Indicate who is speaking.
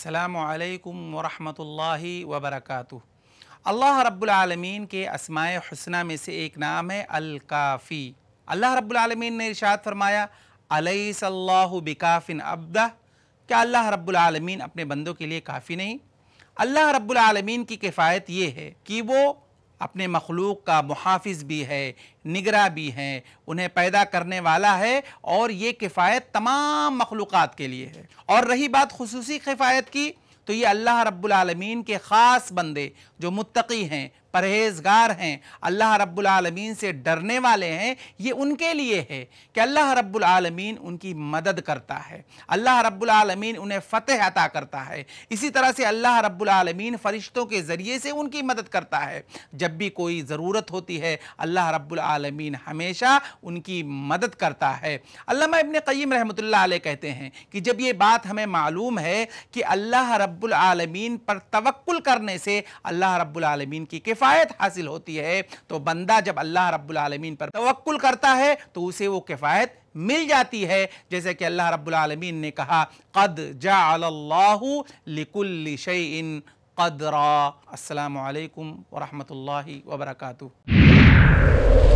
Speaker 1: असलकम वरहमल वबरक अल्लाह रब्लमीन के असमाय हसना में से एक नाम है अलकाफ़ी अल्लाह रब्लमीन ने इरशाद फरमाया अलैसल्लाहु बिकाफ़िन अब्दा क्या अल्लाह रब्लमीन अपने बंदों के लिए काफ़ी नहीं अल्लाह रब्लमीन की किफ़ायत ये है कि वो अपने मखलूक का मुहाफ़ भी है निगरा भी है उन्हें पैदा करने वाला है और ये किफ़ायत तमाम मखलूक़ के लिए है और रही बात खसूसी किफ़ायत की तो ये अल्लाह रब्बुल के ख़ास बंदे जो मुत्तकी हैं परहेजगार हैं अल्लाह रब्बुल आलमीन से डरने वाले हैं ये उनके लिए है कि अल्लाह रब्बुल आलमीन उनकी मदद करता है अल्लाह रब्बुल आलमीन उन्हें फ़तह अता करता है इसी तरह से अल्लाह रब्बुल आलमीन फ़रिश्तों के ज़रिए से उनकी मदद करता है जब भी कोई ज़रूरत होती है अल्लाह रब्बुल आलमीन हमेशा उनकी मदद करता है अल्लाह इबन क़यम रहमत कहते हैं कि जब ये बात हमें मालूम है कि अल्लाह रब्बुल आलमीन पर तवक्ल करने से अल्लाह अल्लाह रब्बुल आलमीन की किफ़ायत हासिल होती है तो बंदा जब अल्लाह रब्बुल आलमीन पर तवक्ल करता है तो उसे वो किफ़ायत मिल जाती है जैसे कि अल्लाह रब्बुल आलमीन ने कहा कद जाहू लिकुल्ल शैन कदरा असलकम वरहमल वबरकू